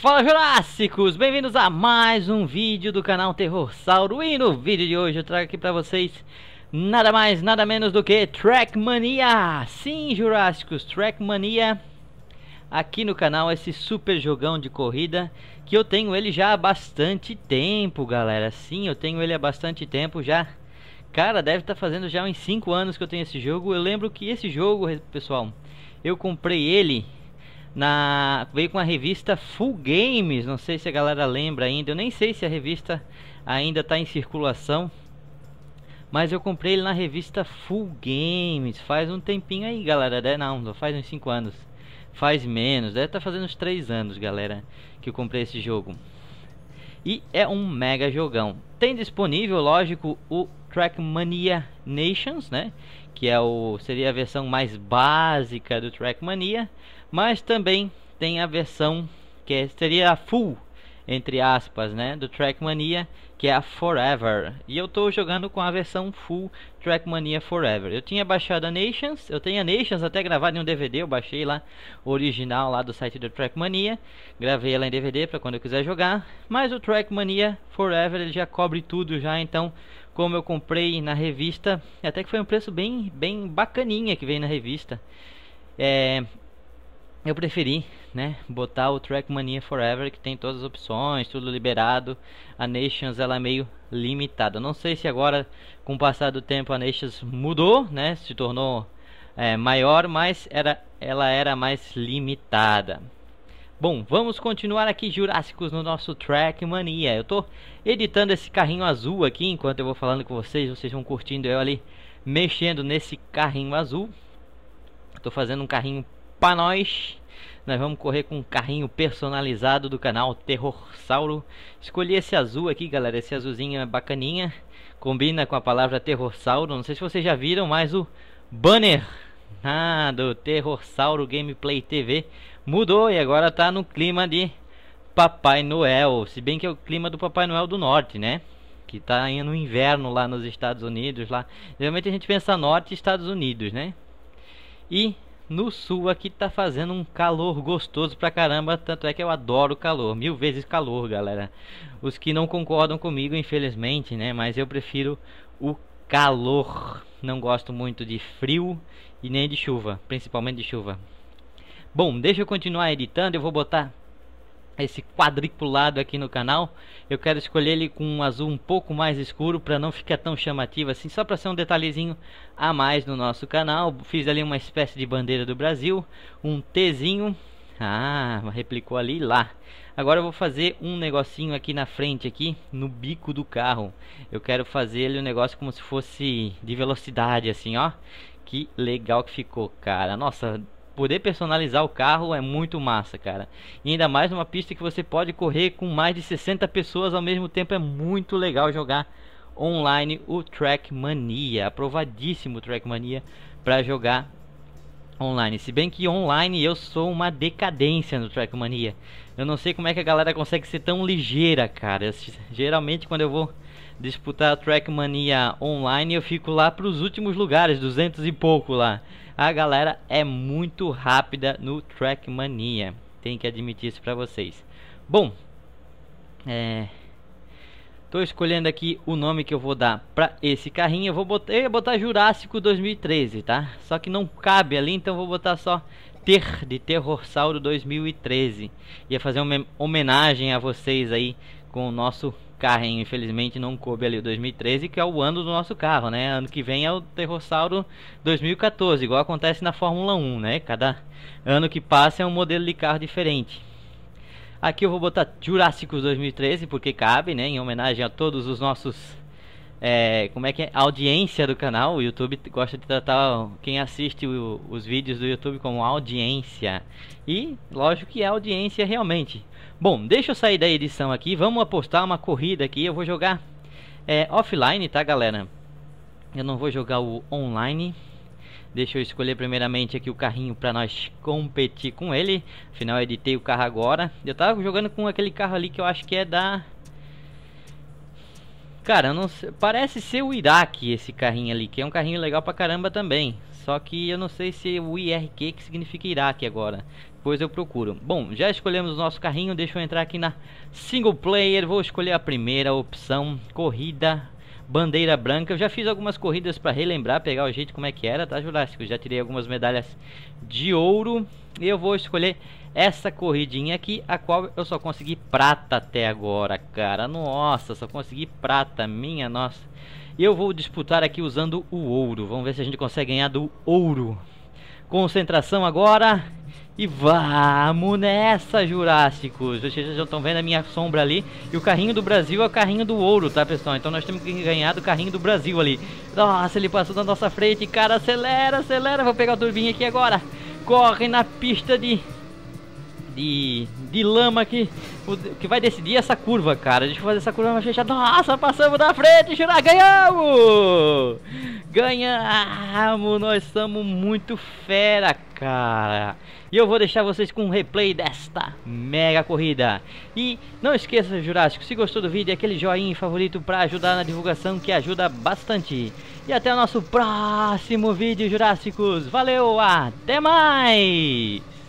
Fala Jurássicos, bem-vindos a mais um vídeo do canal Terror Sauro E no vídeo de hoje eu trago aqui pra vocês nada mais, nada menos do que Trackmania Sim Jurássicos, Trackmania Aqui no canal esse super jogão de corrida Que eu tenho ele já há bastante tempo galera Sim, eu tenho ele há bastante tempo já Cara, deve estar tá fazendo já uns 5 anos que eu tenho esse jogo Eu lembro que esse jogo, pessoal, eu comprei ele na veio com a revista Full Games, não sei se a galera lembra ainda, eu nem sei se a revista ainda está em circulação, mas eu comprei ele na revista Full Games, faz um tempinho aí, galera, não, faz uns 5 anos, faz menos, deve estar tá fazendo uns 3 anos, galera, que eu comprei esse jogo. E é um mega jogão. Tem disponível, lógico, o Trackmania Nations, né? Que é o seria a versão mais básica do Trackmania. Mas também tem a versão que é, seria a full, entre aspas, né, do Trackmania, que é a Forever. E eu estou jogando com a versão full Trackmania Forever. Eu tinha baixado a Nations, eu tenho a Nations até gravada em um DVD, eu baixei lá original lá do site do Trackmania, gravei ela em DVD para quando eu quiser jogar, mas o Trackmania Forever ele já cobre tudo já, então como eu comprei na revista, até que foi um preço bem bem bacaninha que veio na revista. É, eu preferi, né, botar o Trackmania Forever, que tem todas as opções, tudo liberado. A Nations ela é meio limitada. Não sei se agora, com o passar do tempo, a Nations mudou, né, se tornou é, maior, mas era, ela era mais limitada. Bom, vamos continuar aqui Jurássicos no nosso Trackmania. Eu tô editando esse carrinho azul aqui, enquanto eu vou falando com vocês, vocês vão curtindo eu ali mexendo nesse carrinho azul. Tô fazendo um carrinho para nós. Nós vamos correr com um carrinho personalizado do canal Terror Sauro. Escolhi esse azul aqui, galera. Esse azulzinho é bacaninha. Combina com a palavra Terror Sauro. Não sei se vocês já viram, mas o banner ah, do Sauro Gameplay TV mudou e agora tá no clima de Papai Noel. Se bem que é o clima do Papai Noel do Norte, né? Que tá no inverno lá nos Estados Unidos. lá. Geralmente a gente pensa Norte e Estados Unidos, né? E no sul aqui tá fazendo um calor gostoso pra caramba, tanto é que eu adoro calor, mil vezes calor, galera. Os que não concordam comigo, infelizmente, né, mas eu prefiro o calor. Não gosto muito de frio e nem de chuva, principalmente de chuva. Bom, deixa eu continuar editando, eu vou botar esse quadriculado aqui no canal. Eu quero escolher ele com um azul um pouco mais escuro para não ficar tão chamativo assim, só para ser um detalhezinho a mais no nosso canal. Fiz ali uma espécie de bandeira do Brasil, um Tzinho. Ah, replicou ali lá. Agora eu vou fazer um negocinho aqui na frente aqui, no bico do carro. Eu quero fazer ele um negócio como se fosse de velocidade assim, ó. Que legal que ficou, cara. Nossa, poder personalizar o carro é muito massa, cara. E ainda mais numa pista que você pode correr com mais de 60 pessoas ao mesmo tempo, é muito legal jogar online o Trackmania, aprovadíssimo o Trackmania para jogar online. Se bem que online eu sou uma decadência no Trackmania. Eu não sei como é que a galera consegue ser tão ligeira, cara. Eu, geralmente quando eu vou disputar a Trackmania online, eu fico lá para os últimos lugares, 200 e pouco lá. A galera é muito rápida no Trackmania. tem que admitir isso para vocês. Bom, é... escolhendo aqui o nome que eu vou dar para esse carrinho. Eu vou botar, eu botar Jurássico 2013, tá? Só que não cabe ali, então vou botar só Ter de Terrorsauro 2013. Ia fazer uma homenagem a vocês aí com o nosso carrinho, infelizmente não coube ali o 2013, que é o ano do nosso carro, né? Ano que vem é o Terrossauro 2014, igual acontece na Fórmula 1, né? Cada ano que passa é um modelo de carro diferente. Aqui eu vou botar Jurássicos 2013, porque cabe, né? Em homenagem a todos os nossos. É, como é que é? audiência do canal. O YouTube gosta de tratar quem assiste o, os vídeos do YouTube como audiência. E lógico que é audiência realmente. Bom, deixa eu sair da edição aqui. Vamos apostar uma corrida aqui. Eu vou jogar é, offline, tá, galera? Eu não vou jogar o online. Deixa eu escolher primeiramente aqui o carrinho para nós competir com ele. Afinal, eu editei o carro agora. Eu tava jogando com aquele carro ali que eu acho que é da... Cara, sei, parece ser o Iraque esse carrinho ali, que é um carrinho legal pra caramba também. Só que eu não sei se o IRQ que significa Iraque agora. Depois eu procuro. Bom, já escolhemos o nosso carrinho. Deixa eu entrar aqui na single player. Vou escolher a primeira opção. Corrida bandeira branca. Eu já fiz algumas corridas para relembrar, pegar o jeito como é que era, tá, Jurássico? Já tirei algumas medalhas de ouro. E eu vou escolher essa corridinha aqui, a qual eu só consegui prata até agora, cara. Nossa, só consegui prata, minha nossa. E eu vou disputar aqui usando o ouro. Vamos ver se a gente consegue ganhar do ouro. Concentração agora. E vamos nessa, Jurássicos. Vocês já estão vendo a minha sombra ali. E o carrinho do Brasil é o carrinho do ouro, tá, pessoal? Então nós temos que ganhar do carrinho do Brasil ali. Nossa, ele passou na nossa frente. Cara, acelera, acelera. Vou pegar o turbinho aqui agora. Corre na pista de de, de lama que, que vai decidir essa curva, cara. Deixa eu fazer essa curva mais fechada. Nossa, passamos na frente, Jurá, ganhamos! Ganhamos, nós estamos muito fera, cara. E eu vou deixar vocês com um replay desta mega corrida. E não esqueça, Jurássico, se gostou do vídeo, aquele joinha favorito para ajudar na divulgação que ajuda bastante. E até o nosso próximo vídeo, Jurássicos. Valeu, até mais!